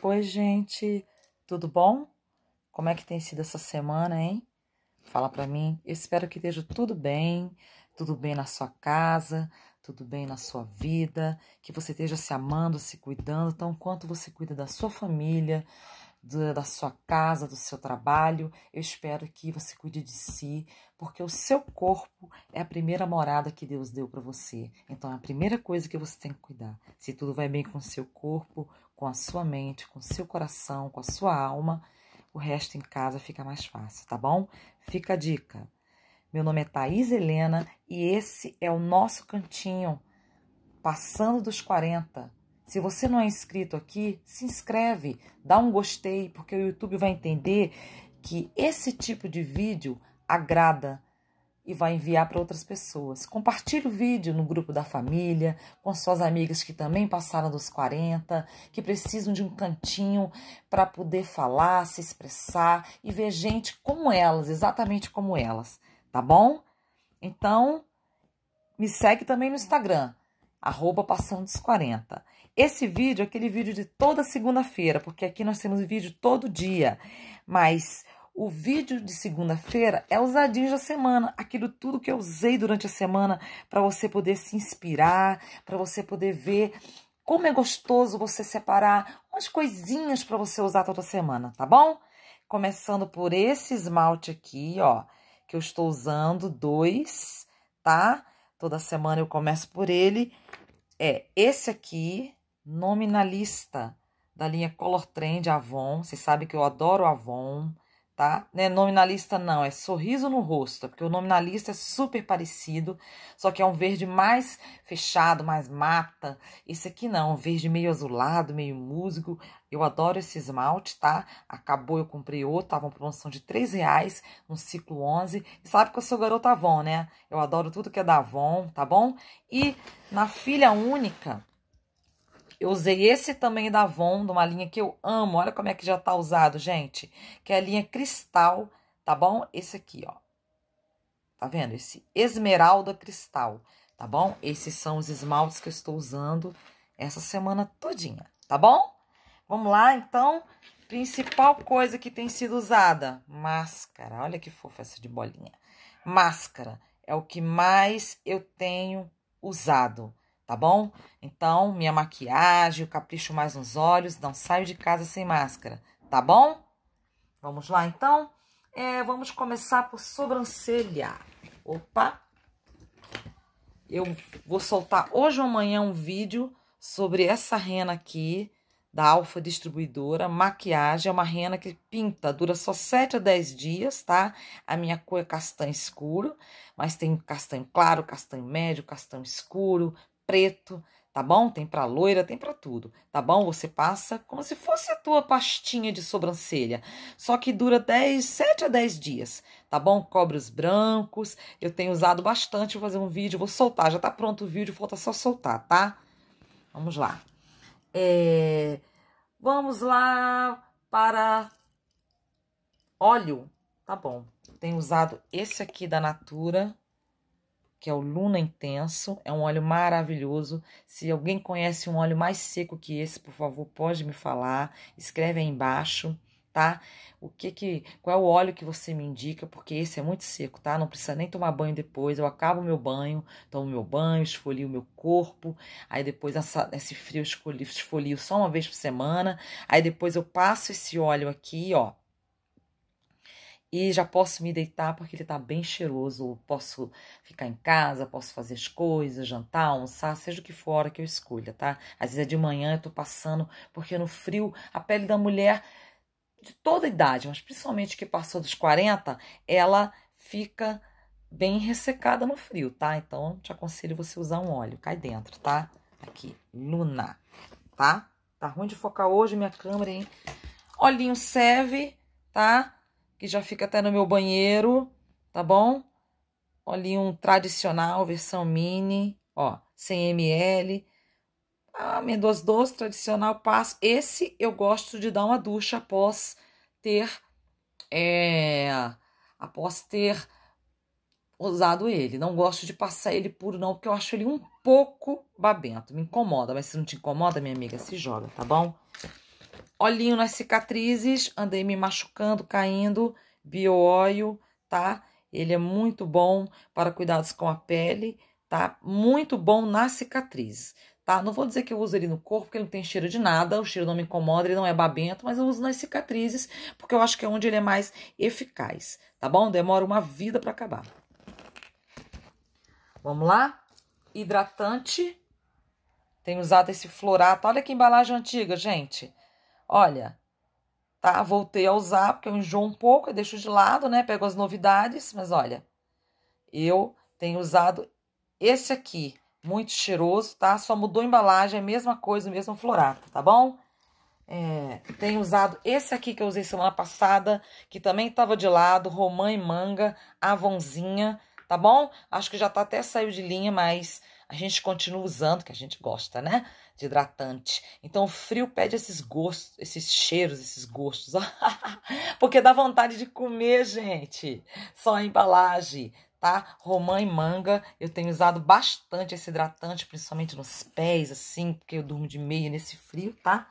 Oi, gente, tudo bom? Como é que tem sido essa semana, hein? Fala pra mim. Eu espero que esteja tudo bem, tudo bem na sua casa, tudo bem na sua vida, que você esteja se amando, se cuidando, tão quanto você cuida da sua família, do, da sua casa, do seu trabalho. Eu espero que você cuide de si, porque o seu corpo é a primeira morada que Deus deu para você. Então, é a primeira coisa que você tem que cuidar. Se tudo vai bem com o seu corpo, com a sua mente, com o seu coração, com a sua alma, o resto em casa fica mais fácil, tá bom? Fica a dica. Meu nome é Thaís Helena e esse é o nosso cantinho, passando dos 40. Se você não é inscrito aqui, se inscreve, dá um gostei, porque o YouTube vai entender que esse tipo de vídeo agrada e vai enviar para outras pessoas. Compartilhe o vídeo no grupo da família, com suas amigas que também passaram dos 40, que precisam de um cantinho para poder falar, se expressar e ver gente como elas, exatamente como elas, tá bom? Então, me segue também no Instagram, arroba passando dos 40. Esse vídeo é aquele vídeo de toda segunda-feira, porque aqui nós temos vídeo todo dia, mas o vídeo de segunda-feira é os da semana, aquilo tudo que eu usei durante a semana para você poder se inspirar, para você poder ver como é gostoso você separar umas coisinhas para você usar toda semana, tá bom? Começando por esse esmalte aqui, ó, que eu estou usando dois, tá? Toda semana eu começo por ele. É esse aqui, nominalista, da linha Color Trend Avon. Vocês sabem que eu adoro Avon tá? Não é nominalista não, é sorriso no rosto, porque o nominalista é super parecido, só que é um verde mais fechado, mais mata. Esse aqui não, um verde meio azulado, meio musgo. Eu adoro esse esmalte, tá? Acabou, eu comprei outro, tava uma promoção de três reais no ciclo 11. E sabe que eu sou garota Avon, né? Eu adoro tudo que é da Avon, tá bom? E na filha única, eu usei esse também da Avon, de uma linha que eu amo. Olha como é que já tá usado, gente. Que é a linha Cristal, tá bom? Esse aqui, ó. Tá vendo? Esse Esmeralda Cristal, tá bom? Esses são os esmaltes que eu estou usando essa semana todinha, tá bom? Vamos lá, então. Principal coisa que tem sido usada, máscara. Olha que fofa essa de bolinha. Máscara é o que mais eu tenho usado tá bom? Então, minha maquiagem, o capricho mais nos olhos, não saio de casa sem máscara, tá bom? Vamos lá, então? É, vamos começar por sobrancelha. Opa! Eu vou soltar hoje ou amanhã um vídeo sobre essa rena aqui, da Alfa Distribuidora, maquiagem, é uma rena que pinta, dura só 7 a 10 dias, tá? A minha cor é castanho escuro, mas tem castanho claro, castanho médio, castanho escuro, preto, tá bom? Tem para loira, tem para tudo, tá bom? Você passa como se fosse a tua pastinha de sobrancelha, só que dura 10, 7 a 10 dias, tá bom? Cobre os brancos, eu tenho usado bastante, vou fazer um vídeo, vou soltar, já tá pronto o vídeo, falta só soltar, tá? Vamos lá. É... Vamos lá para óleo, tá bom? Tenho usado esse aqui da Natura, que é o Luna Intenso. É um óleo maravilhoso. Se alguém conhece um óleo mais seco que esse, por favor, pode me falar. Escreve aí embaixo, tá? O que que, qual é o óleo que você me indica? Porque esse é muito seco, tá? Não precisa nem tomar banho depois. Eu acabo meu banho, tomo meu banho, esfolio o meu corpo. Aí depois essa, esse frio eu esfolio só uma vez por semana. Aí depois eu passo esse óleo aqui, ó, e já posso me deitar porque ele está bem cheiroso. Posso ficar em casa, posso fazer as coisas, jantar, almoçar, seja o que for a hora que eu escolha, tá? Às vezes é de manhã, eu tô passando, porque no frio a pele da mulher de toda idade, mas principalmente que passou dos 40, ela fica bem ressecada no frio, tá? Então te aconselho você usar um óleo, cai dentro, tá? Aqui, Luna, tá? Tá ruim de focar hoje minha câmera, hein? Olhinho serve, tá? que já fica até no meu banheiro, tá bom? Olha um tradicional, versão mini, ó, 100 ml. Ah, Amêndoas doce tradicional, passo. Esse eu gosto de dar uma ducha após ter, é, após ter usado ele. Não gosto de passar ele puro não, porque eu acho ele um pouco babento. Me incomoda, mas se não te incomoda, minha amiga, se joga, tá bom? Olhinho nas cicatrizes, andei me machucando, caindo, Bio óleo, tá? Ele é muito bom para cuidados com a pele, tá? Muito bom nas cicatrizes, tá? Não vou dizer que eu uso ele no corpo, porque ele não tem cheiro de nada, o cheiro não me incomoda, ele não é babento, mas eu uso nas cicatrizes, porque eu acho que é onde ele é mais eficaz, tá bom? Demora uma vida para acabar. Vamos lá? Hidratante. Tenho usado esse florato. Olha que embalagem antiga, gente olha, tá? Voltei a usar porque eu enjoo um pouco, eu deixo de lado, né? Pego as novidades, mas olha, eu tenho usado esse aqui, muito cheiroso, tá? Só mudou a embalagem, é a mesma coisa, o mesmo florato, tá bom? É, tenho usado esse aqui que eu usei semana passada, que também tava de lado, romã e manga, avonzinha, tá bom? Acho que já tá até saiu de linha, mas a gente continua usando, que a gente gosta, né? De hidratante. Então o frio pede esses gostos, esses cheiros, esses gostos. Porque dá vontade de comer, gente. Só a embalagem, tá? Romã e manga. Eu tenho usado bastante esse hidratante, principalmente nos pés, assim, porque eu durmo de meia nesse frio, tá?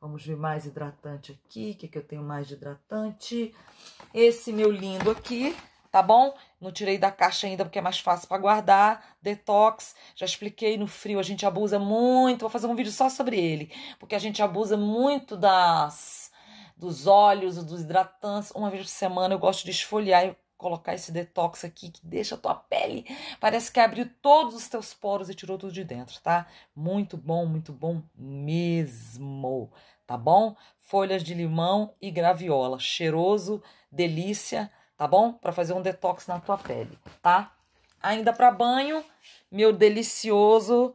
Vamos ver mais hidratante aqui. O que, é que eu tenho mais de hidratante? Esse meu lindo aqui, tá bom? Não tirei da caixa ainda porque é mais fácil para guardar. Detox, já expliquei no frio, a gente abusa muito. Vou fazer um vídeo só sobre ele, porque a gente abusa muito das dos óleos, dos hidratantes. Uma vez por semana eu gosto de esfoliar e colocar esse detox aqui que deixa a tua pele, parece que abriu todos os teus poros e tirou tudo de dentro, tá? Muito bom, muito bom mesmo, tá bom? Folhas de limão e graviola, cheiroso, delícia tá bom? Para fazer um detox na tua pele, tá? Ainda para banho, meu delicioso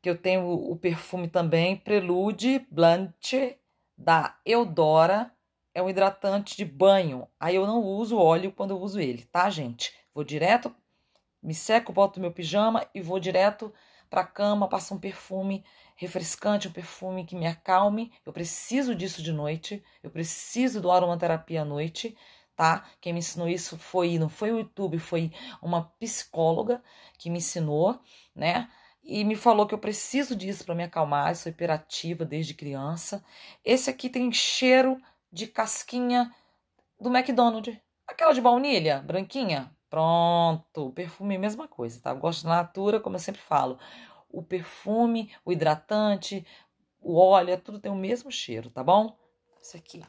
que eu tenho o perfume também, Prelude Blanche da Eudora, é um hidratante de banho. Aí eu não uso óleo quando eu uso ele, tá, gente? Vou direto, me seco, boto meu pijama e vou direto para cama, passo um perfume refrescante, um perfume que me acalme. Eu preciso disso de noite, eu preciso do aromaterapia à noite tá? Quem me ensinou isso foi, não foi o YouTube, foi uma psicóloga que me ensinou, né? E me falou que eu preciso disso para me acalmar, eu sou é hiperativa desde criança. Esse aqui tem cheiro de casquinha do McDonald's. Aquela de baunilha, branquinha. Pronto, perfume mesma coisa, tá? Eu gosto da natura, como eu sempre falo. O perfume, o hidratante, o óleo, é tudo tem o mesmo cheiro, tá bom? Isso aqui.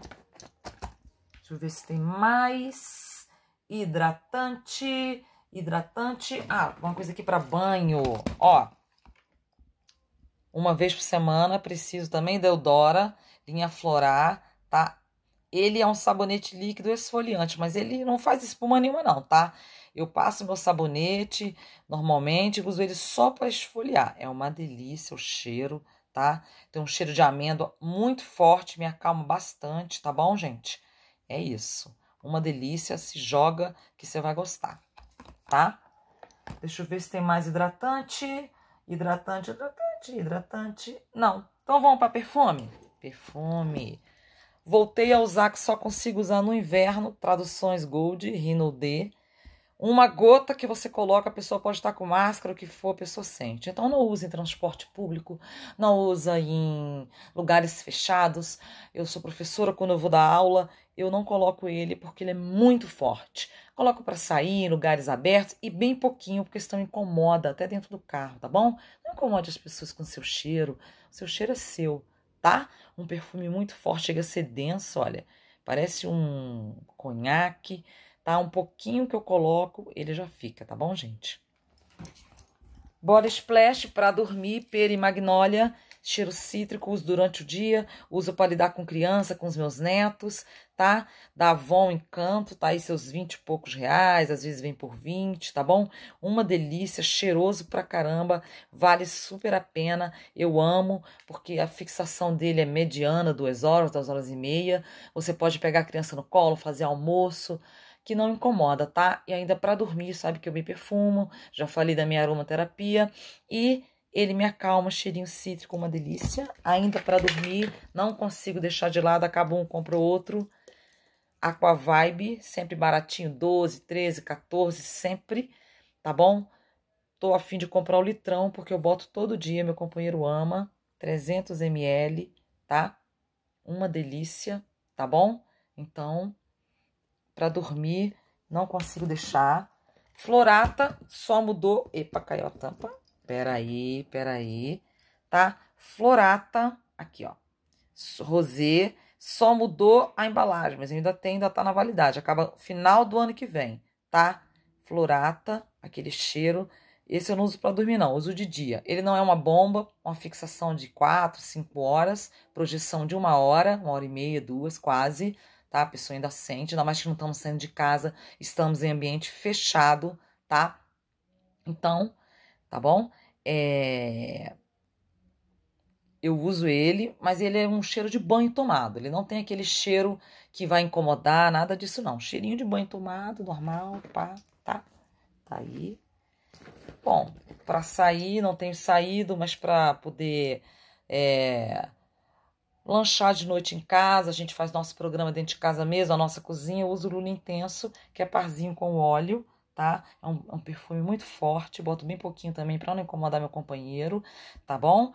Deixa eu ver se tem mais. Hidratante. Hidratante. Ah, uma coisa aqui para banho. Ó. Uma vez por semana, preciso também da Eudora, linha Florar, tá? Ele é um sabonete líquido esfoliante, mas ele não faz espuma nenhuma não, tá? Eu passo meu sabonete normalmente, uso ele só para esfoliar. É uma delícia o cheiro, tá? Tem um cheiro de amêndoa muito forte, me acalma bastante, tá bom, gente? É isso. Uma delícia, se joga que você vai gostar, tá? Deixa eu ver se tem mais hidratante. Hidratante, hidratante, hidratante. Não. Então vamos para perfume. Perfume. Voltei a usar que só consigo usar no inverno. Traduções Gold, Rino D. Uma gota que você coloca, a pessoa pode estar com máscara, o que for, a pessoa sente. Então não usa em transporte público, não usa em lugares fechados. Eu sou professora, quando eu vou dar aula, eu não coloco ele porque ele é muito forte. Coloco para sair em lugares abertos e bem pouquinho, porque senão incomoda até dentro do carro, tá bom? Não incomode as pessoas com seu cheiro. O seu cheiro é seu, tá? Um perfume muito forte, chega a ser denso, olha. Parece um conhaque tá? Um pouquinho que eu coloco, ele já fica, tá bom, gente? Body Splash para dormir, pera e magnólia, cheiro cítrico, uso durante o dia, uso para lidar com criança, com os meus netos, tá? Da Avon Encanto, tá aí seus 20 e poucos reais, às vezes vem por 20, tá bom? Uma delícia, cheiroso pra caramba, vale super a pena, eu amo, porque a fixação dele é mediana, duas horas, duas horas e meia, você pode pegar a criança no colo, fazer almoço, que não incomoda, tá? E ainda para dormir, sabe que eu me perfumo, já falei da minha aromaterapia e ele me acalma, cheirinho cítrico, uma delícia. Ainda para dormir, não consigo deixar de lado, acabo um, compro outro. Aqua Vibe, sempre baratinho, 12, 13, 14, sempre, tá bom? Tô afim de comprar o litrão, porque eu boto todo dia, meu companheiro ama, 300 ml, tá? Uma delícia, tá bom? Então, para dormir, não consigo deixar. Florata só mudou. Epa, caiu a tampa. Peraí, peraí. Tá? Florata, aqui, ó. Rosé, só mudou a embalagem, mas ainda tem, ainda tá na validade. Acaba final do ano que vem, tá? Florata, aquele cheiro. Esse eu não uso para dormir, não. uso de dia. Ele não é uma bomba, uma fixação de 4, 5 horas, projeção de uma hora, uma hora e meia, duas, quase tá? A pessoa ainda sente, ainda mais que não estamos saindo de casa, estamos em ambiente fechado, tá? Então, tá bom? É... Eu uso ele, mas ele é um cheiro de banho tomado. Ele não tem aquele cheiro que vai incomodar, nada disso não. Cheirinho de banho tomado, normal, pá, tá? Tá aí. Bom, para sair, não tenho saído, mas para poder é, lanchar de noite em casa, a gente faz nosso programa dentro de casa mesmo, a nossa cozinha, eu uso o Luna Intenso, que é parzinho com óleo, tá? É um, é um perfume muito forte, boto bem pouquinho também para não incomodar meu companheiro, tá bom?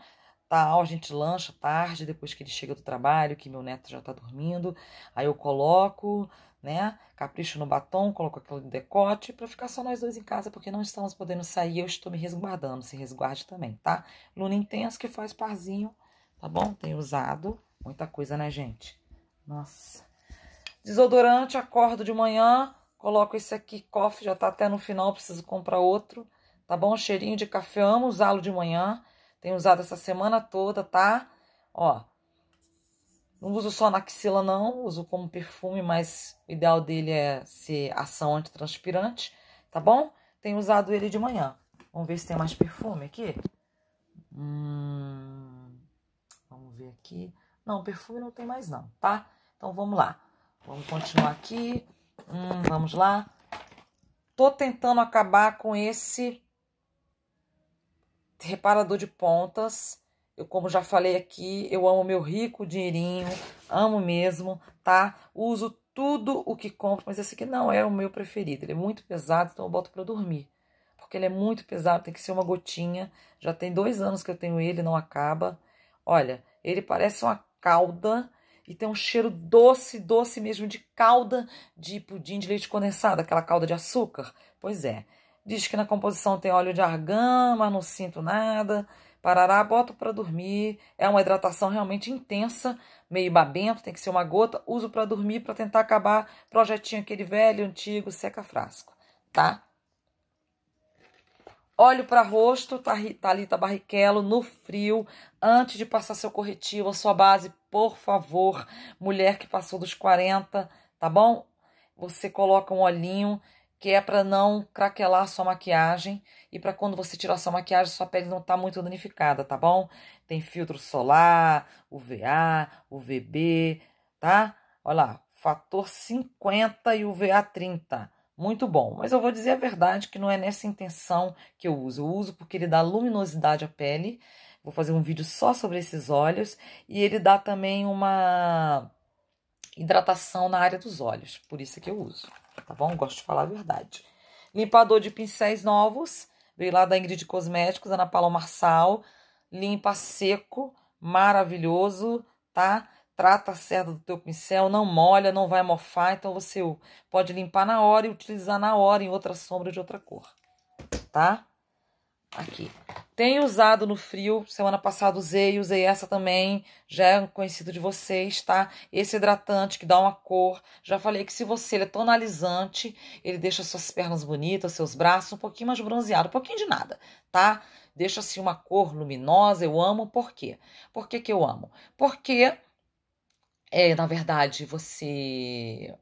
Tal, tá, a gente lancha tarde, depois que ele chega do trabalho, que meu neto já tá dormindo, aí eu coloco, né, capricho no batom, coloco aquele decote para ficar só nós dois em casa, porque não estamos podendo sair, eu estou me resguardando, se resguarde também, tá? Luna intenso que faz parzinho tá bom? Tenho usado muita coisa, né, gente? Nossa. Desodorante, acordo de manhã, coloco esse aqui, coffee, já tá até no final, preciso comprar outro, tá bom? Cheirinho de café, amo usá-lo de manhã, tenho usado essa semana toda, tá? Ó, não uso só na axila, não, uso como perfume, mas o ideal dele é ser ação antitranspirante, tá bom? Tenho usado ele de manhã. Vamos ver se tem mais perfume aqui. Hum ver aqui. Não, perfume não tem mais não, tá? Então, vamos lá. Vamos continuar aqui. Hum, vamos lá. Tô tentando acabar com esse reparador de pontas. Eu, como já falei aqui, eu amo meu rico dinheirinho, amo mesmo, tá? Uso tudo o que compro, mas esse aqui não é o meu preferido. Ele é muito pesado, então eu boto para dormir. Porque ele é muito pesado, tem que ser uma gotinha. Já tem dois anos que eu tenho ele, não acaba. Olha, ele parece uma calda e tem um cheiro doce, doce mesmo de calda de pudim de leite condensado, aquela calda de açúcar. Pois é. Diz que na composição tem óleo de argan, mas não sinto nada. Parará, boto para dormir. É uma hidratação realmente intensa, meio babento, tem que ser uma gota. Uso para dormir para tentar acabar projetinho aquele velho, antigo, seca frasco, tá? Olho para rosto, Thalita tá tá tá Barrichello, no frio, antes de passar seu corretivo, a sua base, por favor, mulher que passou dos 40, tá bom? Você coloca um olhinho que é para não craquelar sua maquiagem e para quando você tirar sua maquiagem, sua pele não tá muito danificada, tá bom? Tem filtro solar, UVA, UVB, tá? Olha lá, fator 50 e UVA 30 muito bom. Mas eu vou dizer a verdade que não é nessa intenção que eu uso. Eu uso porque ele dá luminosidade à pele. Vou fazer um vídeo só sobre esses olhos. E ele dá também uma hidratação na área dos olhos. Por isso que eu uso, tá bom? Gosto de falar a verdade. Limpador de pincéis novos. Veio lá da Ingrid Cosméticos, Ana Paula Marçal. Limpa seco, maravilhoso, tá? trata a do teu pincel, não molha, não vai mofar, então você pode limpar na hora e utilizar na hora em outra sombra de outra cor, tá? Aqui. Tenho usado no frio, semana passada usei, usei essa também, já é conhecido de vocês, tá? Esse hidratante que dá uma cor, já falei que se você, ele é tonalizante, ele deixa suas pernas bonitas, seus braços um pouquinho mais bronzeado, um pouquinho de nada, tá? Deixa assim uma cor luminosa, eu amo, por quê? Por que que eu amo? Porque é, na verdade, você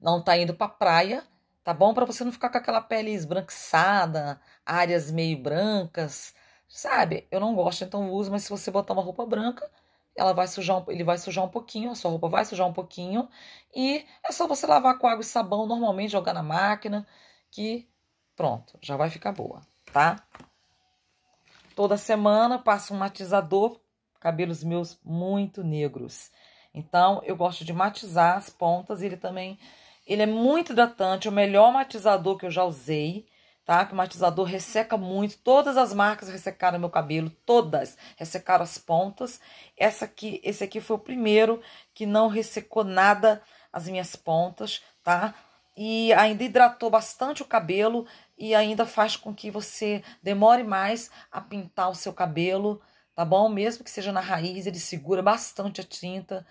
não tá indo pra praia, tá bom? Para você não ficar com aquela pele esbranquiçada, áreas meio brancas, sabe? Eu não gosto, então uso, mas se você botar uma roupa branca, ela vai sujar, ele vai sujar um pouquinho, a sua roupa vai sujar um pouquinho, e é só você lavar com água e sabão, normalmente jogar na máquina, que pronto, já vai ficar boa, tá? Toda semana passa um matizador cabelos meus muito negros. Então, eu gosto de matizar as pontas. Ele também ele é muito hidratante, é o melhor matizador que eu já usei, tá? Que o matizador resseca muito. Todas as marcas ressecaram meu cabelo, todas ressecaram as pontas. Essa aqui, esse aqui foi o primeiro que não ressecou nada as minhas pontas, tá? E ainda hidratou bastante o cabelo e ainda faz com que você demore mais a pintar o seu cabelo, tá bom? Mesmo que seja na raiz, ele segura bastante a tinta.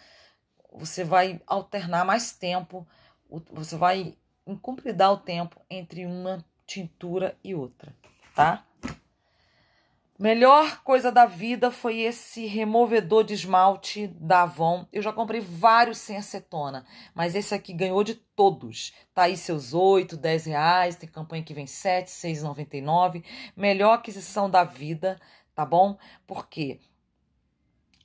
Você vai alternar mais tempo, você vai incumpridar o tempo entre uma tintura e outra, tá? Melhor coisa da vida foi esse removedor de esmalte da Avon. Eu já comprei vários sem acetona, mas esse aqui ganhou de todos. Tá aí seus 8, 10 reais, tem campanha que vem 7, 6,99. Melhor aquisição da vida, tá bom? Porque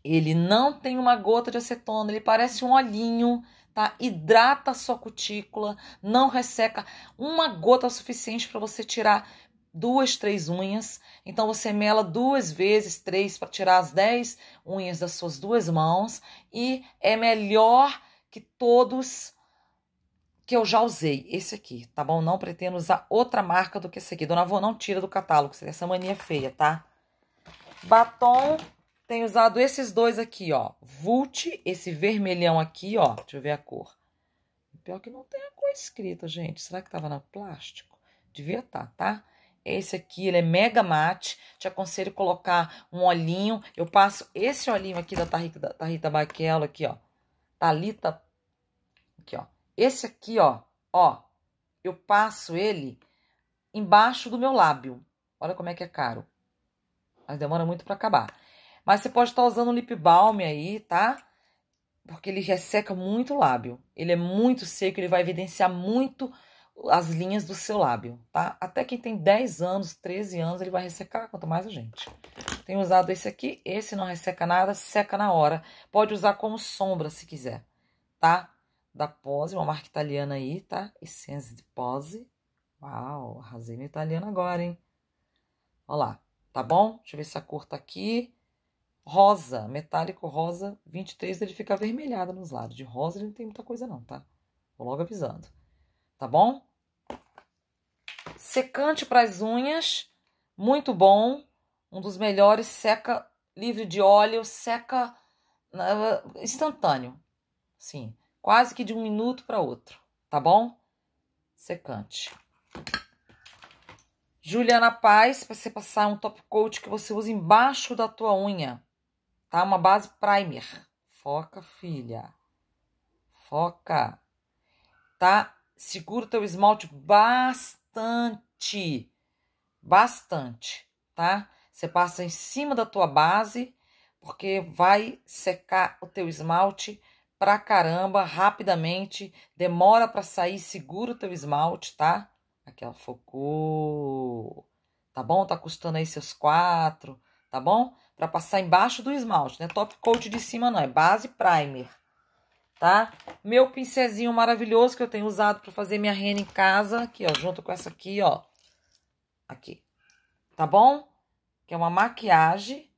ele não tem uma gota de acetona, ele parece um olhinho, tá? Hidrata a sua cutícula, não resseca. Uma gota é suficiente para você tirar duas, três unhas. Então você mela duas vezes, três, para tirar as dez unhas das suas duas mãos. E é melhor que todos que eu já usei, esse aqui, tá bom? Não pretendo usar outra marca do que esse aqui. Dona Vô, não tira do catálogo, você tem essa mania feia, tá? Batom, tenho usado esses dois aqui, ó. Vult, esse vermelhão aqui, ó. Deixa eu ver a cor. Pior que não tem a cor escrita, gente. Será que tava na plástico? Devia estar, tá? tá? Esse aqui, ele é mega mate. Te aconselho colocar um olhinho. Eu passo esse olhinho aqui da Tarrita, Baquello Baquelo, aqui, ó. Talita, aqui, ó. Esse aqui, ó, ó. Eu passo ele embaixo do meu lábio. Olha como é que é caro mas demora muito para acabar. Mas você pode estar tá usando um lip balm aí, tá? Porque ele resseca muito o lábio. Ele é muito seco, ele vai evidenciar muito as linhas do seu lábio, tá? Até quem tem 10 anos, 13 anos, ele vai ressecar, quanto mais a gente. Tenho usado esse aqui, esse não resseca nada, seca na hora. Pode usar como sombra, se quiser, tá? Da Pose, uma marca italiana aí, tá? Essence de Pose. Uau, arrasei no italiano agora, hein? Olha lá tá bom? Deixa eu ver se a cor tá aqui. Rosa, metálico rosa 23, ele fica avermelhado nos lados. De rosa ele não tem muita coisa não, tá? Vou logo avisando, tá bom? Secante para as unhas, muito bom. Um dos melhores, seca livre de óleo, seca instantâneo. Sim, quase que de um minuto para outro, tá bom? Secante. Juliana Paz, para você passar um top coat que você usa embaixo da tua unha, tá? Uma base primer. Foca, filha. Foca. Tá? Segura o teu esmalte bastante. Bastante, tá? Você passa em cima da tua base, porque vai secar o teu esmalte pra caramba, rapidamente. Demora para sair, segura o teu esmalte, tá? Aquela focou Tá bom? Tá custando aí seus quatro, tá bom? Pra passar embaixo do esmalte, né? Top coat de cima não, é base primer, tá? Meu pincelzinho maravilhoso que eu tenho usado pra fazer minha rena em casa. Aqui, ó, junto com essa aqui, ó. Aqui, tá bom? Que é uma maquiagem,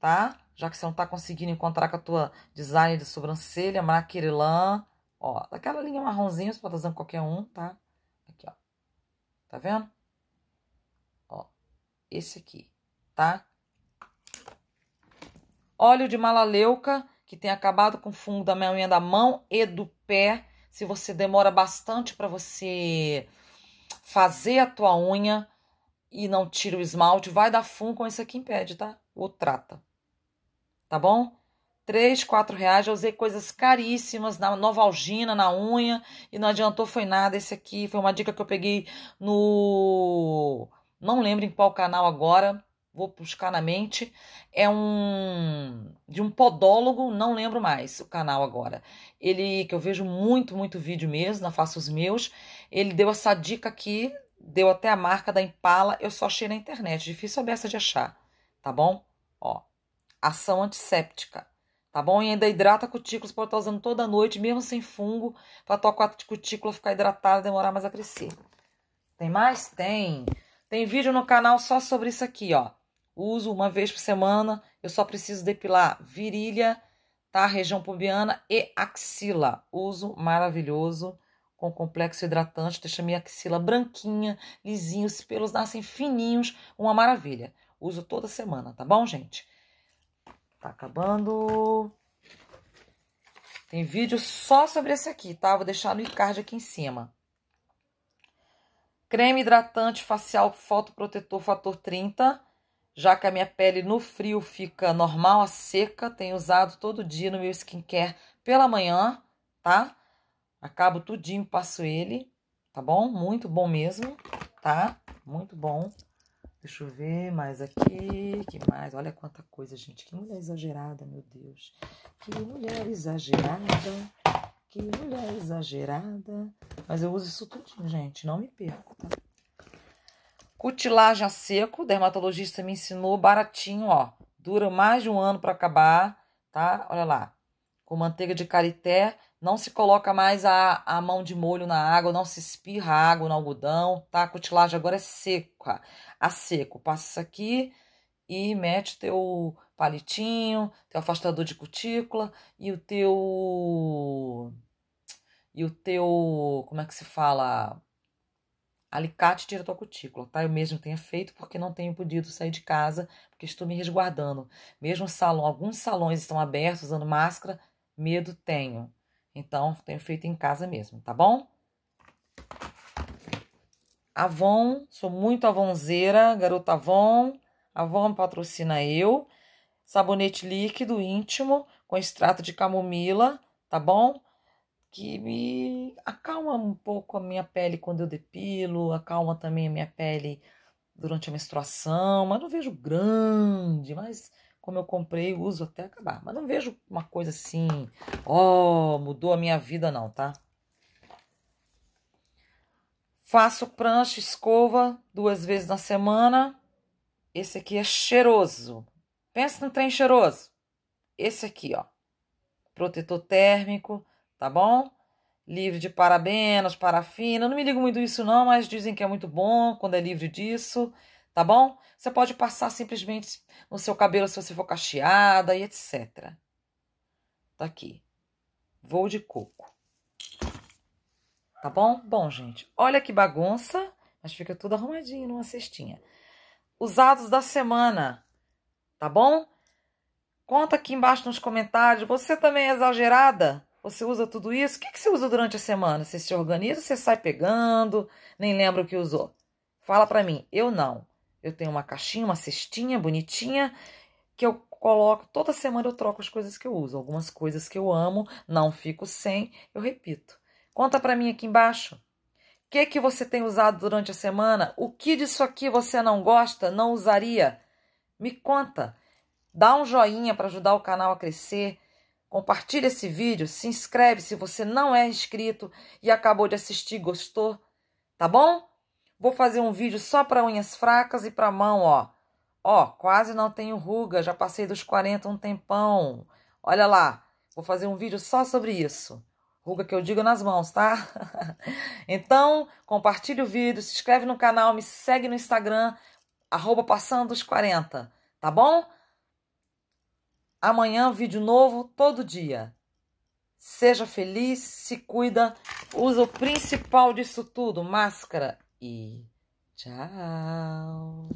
tá? Já que você não tá conseguindo encontrar com a tua design de sobrancelha, maquilã, ó. Daquela linha marronzinha, você pode usar qualquer um, tá? Tá vendo? Ó, esse aqui, tá? Óleo de malaleuca, que tem acabado com o fungo da minha unha da mão e do pé. Se você demora bastante para você fazer a tua unha e não tira o esmalte, vai dar fungo com esse aqui impede, tá? o trata. Tá bom? três, quatro reais. Já usei coisas caríssimas na Novalgina, na unha, e não adiantou, foi nada. Esse aqui foi uma dica que eu peguei no. Não lembro em qual canal agora, vou buscar na mente. É um. de um podólogo, não lembro mais o canal agora. Ele, que eu vejo muito, muito vídeo mesmo, na faço os meus. Ele deu essa dica aqui, deu até a marca da Impala, eu só achei na internet, difícil a beça de achar, tá bom? Ó, ação antisséptica tá bom? E ainda hidrata a cutícula, você pode estar usando toda noite, mesmo sem fungo, pra tua cutícula ficar hidratada, demorar mais a crescer. Tem mais? Tem. Tem vídeo no canal só sobre isso aqui, ó. Uso uma vez por semana, eu só preciso depilar virilha, tá? Região pubiana e axila. Uso maravilhoso com complexo hidratante, deixa minha axila branquinha, lisinha, os pelos nascem fininhos, uma maravilha. Uso toda semana, tá bom, gente? Tá acabando. Tem vídeo só sobre esse aqui, tá? Vou deixar no card aqui em cima. Creme hidratante facial fotoprotetor fator 30. Já que a minha pele no frio fica normal, a seca. Tenho usado todo dia no meu skincare pela manhã, tá? Acabo tudinho, passo ele, tá bom? Muito bom mesmo, tá? Muito bom. Deixa eu ver mais aqui, que mais? Olha quanta coisa, gente. Que mulher exagerada, meu Deus. Que mulher exagerada. Que mulher exagerada. Mas eu uso isso tudo, gente. Não me perco, tá? Cutilagem a seco. O dermatologista me ensinou baratinho, ó. Dura mais de um ano para acabar, tá? Olha lá com manteiga de carité, não se coloca mais a, a mão de molho na água, não se espirra água no algodão, tá? A cutilagem agora é seca, a seco. Passa isso aqui e mete teu palitinho, teu afastador de cutícula e o teu e o teu, como é que se fala? Alicate tira tua cutícula, tá? Eu mesmo tenho feito porque não tenho podido sair de casa, porque estou me resguardando. Mesmo salão, alguns salões estão abertos usando máscara, medo tenho. Então, tenho feito em casa mesmo, tá bom? Avon, sou muito avonzeira, garota Avon. Avon patrocina eu. Sabonete líquido íntimo com extrato de camomila, tá bom? Que me acalma um pouco a minha pele quando eu depilo, acalma também a minha pele durante a menstruação, mas não vejo grande, mas como eu comprei, uso até acabar. Mas não vejo uma coisa assim, ó, oh, mudou a minha vida não, tá? Faço prancha, escova duas vezes na semana. Esse aqui é cheiroso. Pensa no trem cheiroso. Esse aqui, ó. Protetor térmico, tá bom? Livre de parabenos, parafina. Não me ligo muito isso não, mas dizem que é muito bom quando é livre disso tá bom? Você pode passar simplesmente no seu cabelo se você for cacheada e etc. Tá aqui. Vou de coco. Tá bom? Bom, gente, olha que bagunça, mas fica tudo arrumadinho numa cestinha. Usados da semana, tá bom? Conta aqui embaixo nos comentários. Você também é exagerada? Você usa tudo isso? O que, que você usa durante a semana? Você se organiza, você sai pegando, nem lembra o que usou. Fala pra mim, eu não. Eu tenho uma caixinha, uma cestinha bonitinha, que eu coloco, toda semana eu troco as coisas que eu uso. Algumas coisas que eu amo, não fico sem, eu repito. Conta para mim aqui embaixo. O que, que você tem usado durante a semana? O que disso aqui você não gosta, não usaria? Me conta. Dá um joinha para ajudar o canal a crescer. Compartilha esse vídeo, se inscreve se você não é inscrito e acabou de assistir, gostou, tá bom? Vou fazer um vídeo só para unhas fracas e para mão, ó. Ó, quase não tenho ruga, já passei dos 40 um tempão. Olha lá, vou fazer um vídeo só sobre isso. Ruga que eu digo nas mãos, tá? então, compartilhe o vídeo, se inscreve no canal, me segue no Instagram, arroba passando dos 40, tá bom? Amanhã, vídeo novo, todo dia. Seja feliz, se cuida, usa o principal disso tudo, máscara e tchau!